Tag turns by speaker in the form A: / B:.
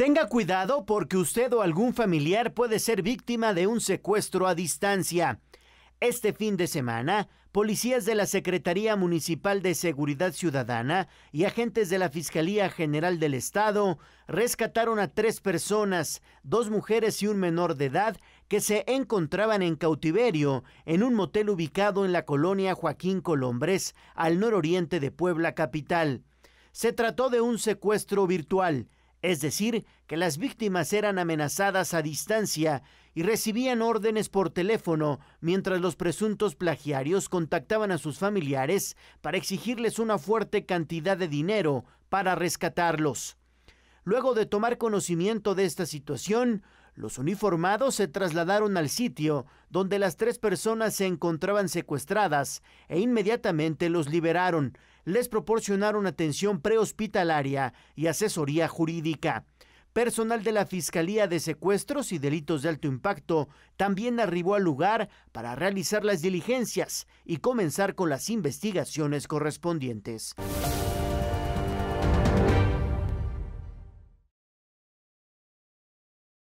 A: Tenga cuidado porque usted o algún familiar puede ser víctima de un secuestro a distancia. Este fin de semana, policías de la Secretaría Municipal de Seguridad Ciudadana y agentes de la Fiscalía General del Estado rescataron a tres personas, dos mujeres y un menor de edad, que se encontraban en cautiverio en un motel ubicado en la colonia Joaquín Colombres, al nororiente de Puebla Capital. Se trató de un secuestro virtual es decir, que las víctimas eran amenazadas a distancia y recibían órdenes por teléfono mientras los presuntos plagiarios contactaban a sus familiares para exigirles una fuerte cantidad de dinero para rescatarlos. Luego de tomar conocimiento de esta situación, los uniformados se trasladaron al sitio donde las tres personas se encontraban secuestradas e inmediatamente los liberaron. Les proporcionaron atención prehospitalaria y asesoría jurídica. Personal de la Fiscalía de Secuestros y Delitos de Alto Impacto también arribó al lugar para realizar las diligencias y comenzar con las investigaciones correspondientes.